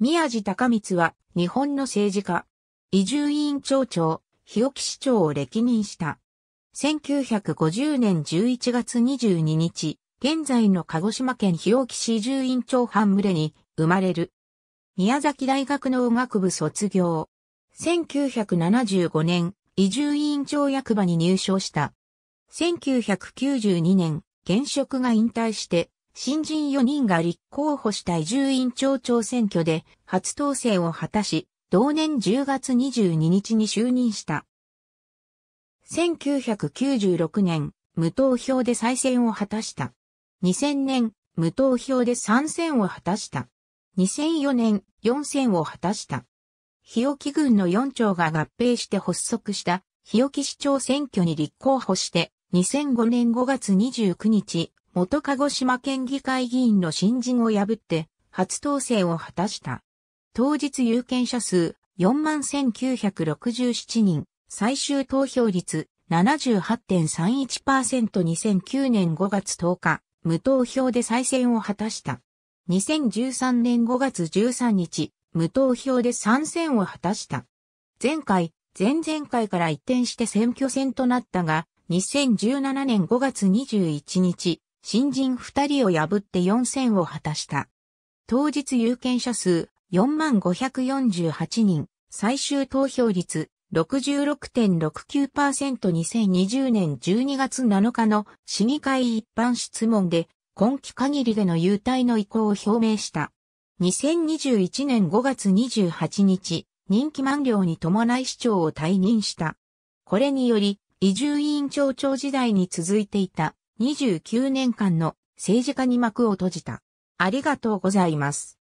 宮地隆光は日本の政治家、移住委員長長、日置市長を歴任した。1950年11月22日、現在の鹿児島県日置市移住院長半群れに生まれる。宮崎大学の音楽部卒業。1975年、移住委員長役場に入省した。1992年、現職が引退して新人4人が立候補した移住院町長選挙で初当選を果たし、同年10月22日に就任した。1996年、無投票で再選を果たした。2000年、無投票で参選を果たした。2004年、4選を果たした。日置郡の4町が合併して発足した日置市長選挙に立候補して、2005年5月29日、元鹿児島県議会議員の新人を破って初当選を果たした。当日有権者数41,967人、最終投票率 78.31%2009 年5月10日、無投票で再選を果たした。2013年5月13日、無投票で参戦を果たした。前回、前々回から一転して選挙戦となったが、2017年5月21日、新人2人を破って4戦を果たした。当日有権者数4548人、最終投票率 66.69%2020 年12月7日の市議会一般質問で今期限りでの優待の意向を表明した。2021年5月28日、任期満了に伴い市長を退任した。これにより、移住委員長長時代に続いていた29年間の政治家に幕を閉じた。ありがとうございます。